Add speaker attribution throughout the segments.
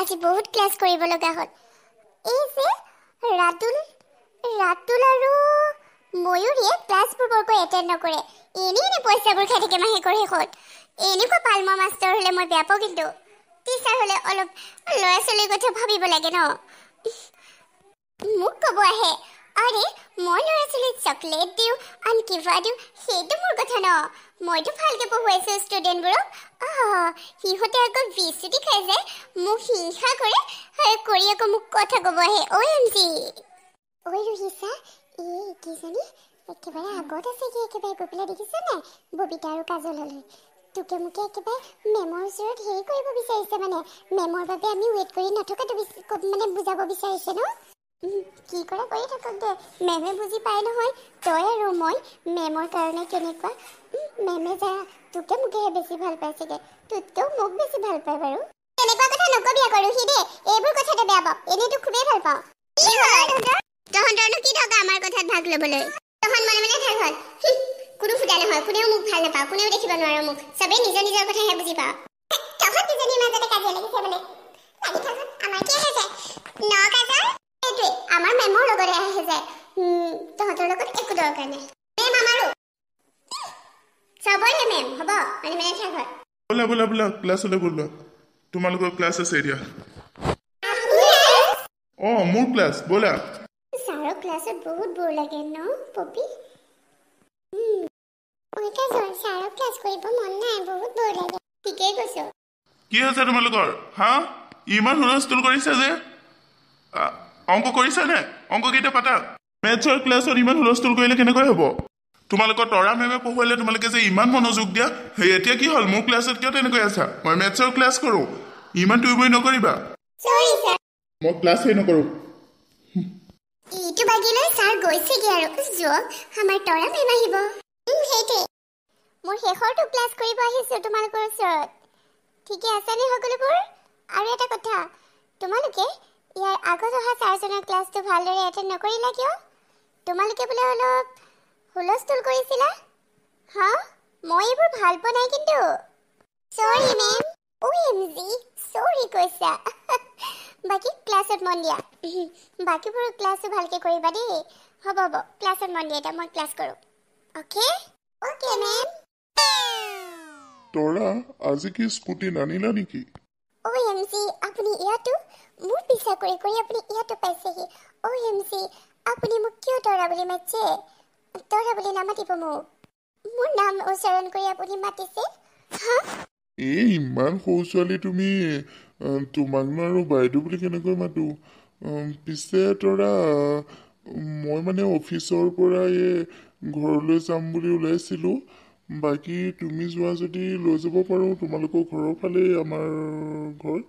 Speaker 1: আজি বহুত ক্লাছ কৰিব লগা হ'ল এই যে ৰাতুল ৰাতুল আৰু ময়ূৰীয়ে ক্লাছবোৰ বৰকৈ এটেণ্ড নকৰে এনেই এনেই পইচাবোৰ খাই থাকে মাহেকৰ শেষত এনেকুৱা পালমা মাষ্টৰ হ'লে মই বেয়া পাওঁ কিন্তু টিচাৰ হ'লে অলপ ল'ৰা ছোৱালীৰ কথা ভাবিব লাগে ন মোক ক'ব আহে আৰে মই লৰাছিলে চকলেট দিও আন কিবা দিও সেইটো মোৰ কথা ন মইতো ভালকে পঢ়ুৱাইছো ষ্টুডেণ্টবোৰক সিহঁতে আকৌ বিচুটি খাই যায় মোক হিংসা কৰে আৰু কৰি আকৌ মোক কথা ক'ব আহে ঐ এম ঐ ৰোহিচা এই এইকেইজনী একেবাৰে আগত আছেগৈ একেবাৰে গৈ পেলাই দেখিছে নে ববিতা আৰু কাজললৈ তোকে মোকে একেবাৰে মেমৰ ওচৰত হেৰি কৰিব বিচাৰিছে মানে মেমৰ বাবে আমি ৱেইট কৰি নথকাটো মানে বুজাব বিচাৰিছে ন কি কৰে কৰি থাকক দে মেমে বুজি পাই নহয় তই আৰু মই মেমৰ কাৰণে কেনেকুৱা মেমে যা তোকে মোকেহে বেছি ভাল পাইছেগে তোতকেও মোক বেছি ভাল পায় বাৰু এনেকুৱা কথা নকবি আকৌ সি দে এইবোৰ কথাতে বেয়া পাওঁ এনেইতো খুবেই ভাল পাওঁ কি হয় তহঁতৰনো কি থকা আমাৰ কথাত ভাগ ল'বলৈ তহঁত মনে মনে ভাল হয় কোনো ফুটা নহয় কোনেও মোক ভাল নাপাওঁ কোনেও দেখিব নোৱাৰো মোক চবেই নিজৰ নিজৰ কথাহে বুজি পাওঁ তহঁত দুজনীৰ মাজতে কাজিয়া লাগিছে মানে লাগি থাকক আমাৰ কি আছে যায় তহঁতৰ লগত একো দৰকাৰ নাই মেম আমাৰো চবৰে মেম হ'ব আজি মেম খাই ঘৰ
Speaker 2: বোলা বোলা বোলা ক্লাছলৈ বোলোৱা তোমালোকৰ ক্লাছ আছে এতিয়া অ মোৰ ক্লাছ বোলা
Speaker 1: ছাৰক ক্লাছত বহুত বোৰ লাগে ন পপি
Speaker 2: কি হৈছে তোমালোকৰ হা ইমান হুলস্থুল কৰিছা যে অংক কৰিছা নে অংক কেইটা পাতা মেথছৰ ক্লাছত ইমান হুলস্থুল কৰিলে কেনেকৈ হ'ব তোমালোকৰ তৰা মেমে পঢ়ুৱালে তোমালোকে যে ইমান মনোযোগ দিয়া সেই এতিয়া কি হ'ল মোৰ ক্লাছত কিয় তেনেকৈ আছা মই মেথছৰ ক্লাছ কৰোঁ ইমান তুই বই নকৰিবা মই ক্লাছেই নকৰোঁ
Speaker 1: ক্লাছটো ভালদৰে নকৰিলা কিয় তোমালোকে বোলে অলপ হুলস্থুল কৰিছিলা হ মই এইবোৰ ভাল পোৱা নাই কিন্তু চৰি মেম অ' এম জি চৰি কৈছা বাকী ক্লাছত মন দিয়া বাকীবোৰ ক্লাছো ভালকৈ কৰিবা দেই হ'ব হ'ব ক্লাছত মন দিয়া এতিয়া মই ক্লাছ কৰোঁ অ'কে অ'কে মেম
Speaker 3: তৰা আজি কি স্কুটি নানিলা নেকি
Speaker 1: অ' এম জি আপুনি ইয়াতো মোৰ পিছা কৰি কৰি আপুনি ইয়াতো পাইছেহি অ' এম জি আপুনি মোক কিয় তৰা বুলি মাতিছে তৰা বুলি নামাতিব মোক মোৰ নাম উচ্চাৰণ কৰি আপুনি মাতিছে
Speaker 3: এই ইমান সৰু ছোৱালী তুমি তোমাক নো আৰু বাইদেউ বুলি কেনেকৈ মাতো পিছে তৰা মই মানে অফিচৰ পৰা এই ঘৰলৈ যাম বুলি ওলাইছিলোঁ বাকী তুমি যোৱা যদি লৈ যাব পাৰোঁ তোমালোকৰ ঘৰৰ ফালেই আমাৰ ঘৰ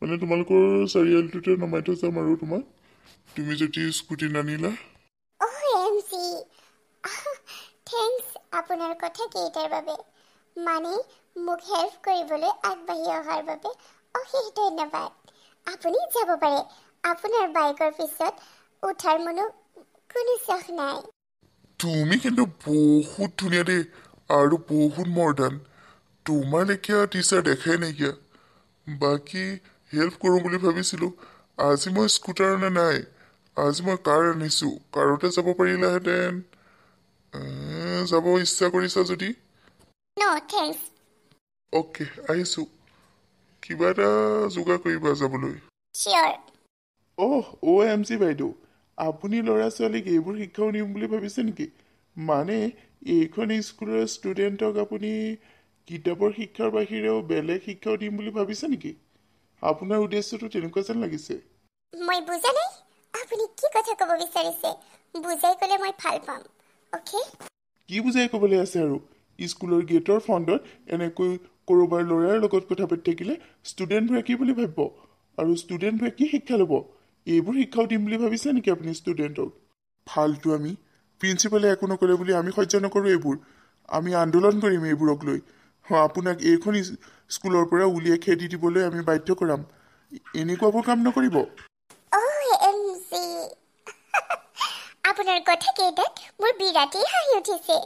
Speaker 3: মানে তোমালোকৰ চাৰিআলিটোতে নমাই থৈ যাম আৰু তোমাক তুমি যদি স্কুটি নানিলা
Speaker 1: অহ এম চি থেংকছ আপোনাৰ কথা কেইটাৰ বাবে মানে মোক হেল্প কৰিবলৈ আগবাঢ়ি অহাৰ বাবে অশেষ ধন্যবাদ আপুনি যাব পাৰে আপোনাৰ বাইকৰ পিছত উঠাৰ মনো কোনো চখ নাই
Speaker 3: তুমি কিন্তু বহুত ধুনীয়া দেই আৰু বহুত মৰ্ডাৰ্ণ তোমাৰ লেখীয়া টিচাৰ দেখাই নাইকিয়া বাকী হেল্প কৰোঁ বুলি ভাবিছিলোঁ আজি মই স্কুটাৰ অনা নাই আজি মই কাৰ আনিছোঁ কাৰোতে যাব পাৰিলাহেঁতেন যাব ইচ্ছা কৰিছা যদি অ'কে আহিছোঁ কিবা এটা যোগাৰ কৰিবা যাবলৈ অহ অ' এম জি বাইদেউ আপুনি
Speaker 2: ল'ৰা ছোৱালীক এইবোৰ শিক্ষাও নিম বুলি ভাবিছে নেকি মানে এইখন স্কুলৰ ষ্টুডেণ্টক আপুনি কিতাপৰ শিক্ষাৰ বাহিৰেও বেলেগ শিক্ষাও দিম বুলি ভাবিছে নেকি আপোনাৰ উদ্দেশ্যটো তেনেকুৱা যেন লাগিছে
Speaker 1: মই বুজা নাই আপুনি কি কথা ক'ব বিচাৰিছে বুজাই ক'লে মই ভাল পাম অ'কে
Speaker 2: কি বুজাই ক'বলৈ আছে আৰু স্কুলৰ গেটৰ ফ্ৰণ্টত এনেকৈ ক'ৰবাৰ ল'ৰাৰ লগত কথা পাতি থাকিলে ষ্টুডেণ্টবোৰে কি বুলি ভাবিব আৰু ষ্টুডেণ্টবোৰে কি শিক্ষা ল'ব এইবোৰ শিক্ষাও দিম বুলি ভাবিছে নেকি আপুনি ষ্টুডেণ্টক ফাল্টু আমি প্ৰিঞ্চিপালে একো নকৰে বুলি আমি সহ্য নকৰোঁ এইবোৰ আমি আন্দোলন কৰিম এইবোৰক লৈ হয় আপোনাক এইখন স্কুলৰ পৰা উলিয়াই খেদি দিবলৈ আমি বাধ্য কৰাম এনেকুৱাবোৰ কাম নকৰিব
Speaker 1: আপোনাৰ কথাকেইটাত মোৰ বিৰাটেই হাঁহি উঠিছে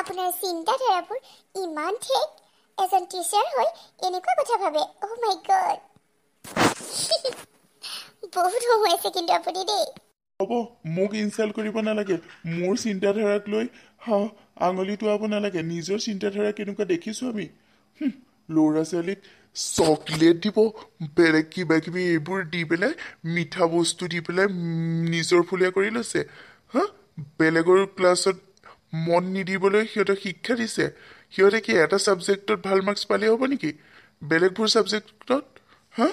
Speaker 1: আপোনাৰ চিন্তাধাৰাবোৰ ইমান ঠেক এজন টিচাৰ হৈ এনেকুৱা কথা ভাবে oh বহুত হঁহুৱাইছে কিন্তু আপুনি দেই
Speaker 2: হ'ব মোক ইনচাল্ট কৰিব নালাগে মোৰ চিন্তাধাৰাক লৈ হা আঙুলিটো নালাগে নিজৰ চিন্তাধাৰা কেনেকুৱা দেখিছো আমি ল'ৰা ছোৱালীক চকলেট দিব বেলেগ কিবা কিবি এইবোৰ দি পেলাই মিঠা বস্তু দি পেলাই নিজৰ ফুলীয়া কৰি লৈছে হা বেলেগৰ ক্লাছত মন নিদিবলৈ সিহঁতক শিক্ষা দিছে সিহঁতে কি এটা ছাবজেক্টত ভাল মাৰ্কছ পালে হ'ব নেকি বেলেগবোৰ ছাবজেক্টত হা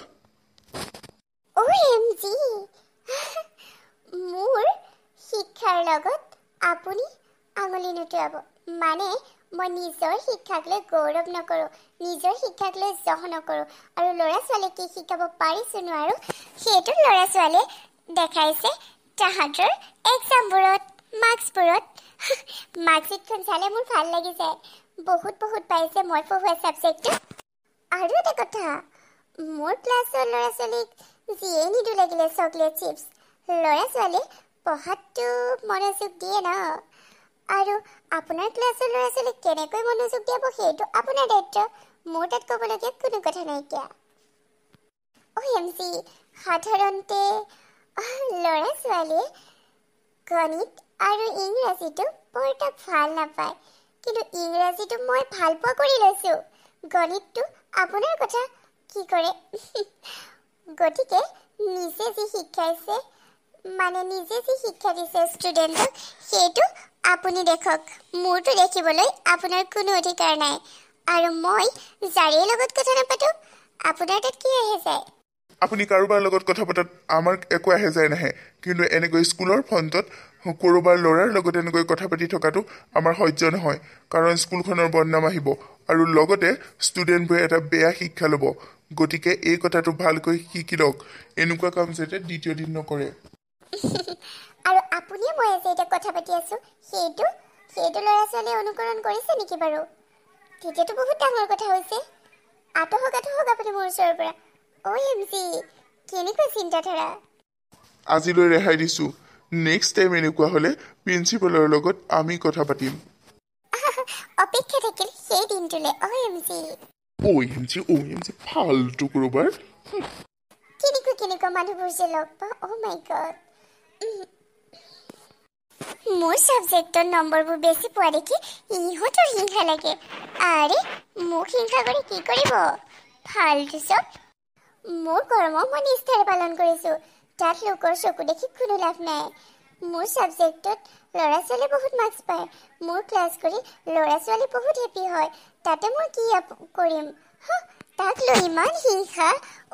Speaker 1: মোৰ শিক্ষাৰ লগত আপুনি আঙুলি নুটুৱাব মানে মই নিজৰ শিক্ষাক লৈ গৌৰৱ নকৰোঁ নিজৰ শিক্ষাক লৈ যহ নকৰোঁ আৰু ল'ৰা ছোৱালীক কি শিকাব পাৰিছো নোৱাৰো সেইটো ল'ৰা ছোৱালীয়ে দেখাইছে তাহাঁতৰ এক্সামবোৰত মাৰ্কছবোৰত মাৰ্কশ্বীটখন চালে মোৰ ভাল লাগি যায় বহুত বহুত পাইছে মই পঢ়োৱা ছাবজেক্টটো আৰু এটা কথা মোৰ ক্লাছৰ ল'ৰা ছোৱালীক যিয়েই নিদিওঁ লাগিলে চকলেট চিপ্ছ ল'ৰা ছোৱালীয়ে পঢ়াততো মনোযোগ দিয়ে ন আৰু আপোনাৰ ক্লাছৰ ল'ৰা ছোৱালীক কেনেকৈ মনোযোগ দিয়াব সেইটো আপোনাৰ দায়িত্ব মোৰ তাত ক'বলগীয়া কোনো কথা নাইকিয়া অ' এম চি সাধাৰণতে ল'ৰা ছোৱালীয়ে গণিত আৰু ইংৰাজীটো বৰ এটা ভাল নাপায় কিন্তু ইংৰাজীটো মই ভাল পোৱা কৰি লৈছোঁ গণিতটো আপোনাৰ কথা কি কৰে গতিকে নিজে যি শিকাইছে মানে নিজে যি শিক্ষা দিছে ষ্টুডেণ্টক সেইটো আপুনি দেখক মোৰতো দেখিবলৈ আপোনাৰ কোনো অধিকাৰ নাই আৰু মই জাৰীৰ লগত কথা নাপাতো আপোনাৰ তাত কি আহে যায়
Speaker 2: আপুনি কাৰোবাৰ লগত কথা পতাত আমাৰ একো আহে যায় নাহে কিন্তু এনেকৈ স্কুলৰ ফ্ৰণ্টত ক'ৰবাৰ ল'ৰাৰ লগত এনেকৈ কথা পাতি থকাটো আমাৰ সহ্য নহয় কাৰণ স্কুলখনৰ বদনাম আহিব আৰু লগতে ষ্টুডেণ্টবোৰে এটা বেয়া শিক্ষা ল'ব গতিকে এই কথাটো ভালকৈ শিকি লওক এনেকুৱা কাম যাতে দ্বিতীয় দিন নকৰে
Speaker 1: আৰু আপুনি মই যে এতিয়া কথা পাতি আছোঁ সেইটো সেইটো ল'ৰা ছোৱালীয়ে অনুকৰণ কৰিছে নেকি বাৰু তেতিয়াতো বহুত ডাঙৰ কথা হৈছে আঁতহক আঁতহক আপুনি মোৰ ওচৰৰ পৰা অ' এম জি কেনেকুৱা চিন্তাধাৰা
Speaker 2: আজিলৈ ৰেহাই দিছোঁ নেক্সট টাইম এনেকুৱা হ'লে প্ৰিন্সিপালৰ লগত আমি কথা পাতিম
Speaker 1: অপেক্ষা থাকিল সেই দিনটোলৈ O' M G
Speaker 2: O' M G O' M G ফালটো
Speaker 3: কৰোবাৰ
Speaker 1: কেনেকুৱা কেনেকুৱা মানুহবোৰ যে লগ পাওঁ অ' মাই গড মোৰ ছাবজেক্টৰ নম্বৰবোৰ বেছি পোৱা দেখি ইহঁতৰ হিংসা লাগে আৰে মোক হিংসা কৰি কি কৰিব ফাল্টু চব মোৰ কৰ্ম মই নিষ্ঠাৰে পালন কৰিছোঁ তাত লোকৰ চকু দেখি কোনো লাভ নাই মোৰ ছাবজেক্টত ল'ৰা ছোৱালী বহুত মাৰ্কছ পায় মোৰ ক্লাছ কৰি ল'ৰা ছোৱালী বহুত হেপী হয় তাতে মই কি কৰিম তাক লৈ ইমান হিংসা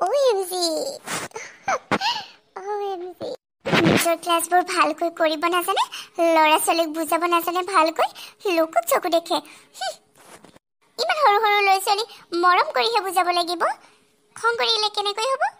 Speaker 1: O' M G O' M G নিজৰ ক্লাছবোৰ ভালকৈ কৰিব নাজানে ল'ৰা ছোৱালীক বুজাব নাজানে ভালকৈ লোকক চকু দেখে ইমান সৰু সৰু ল'ৰা ছোৱালী মৰম কৰিহে বুজাব লাগিব খং কৰিলে কেনেকৈ হ'ব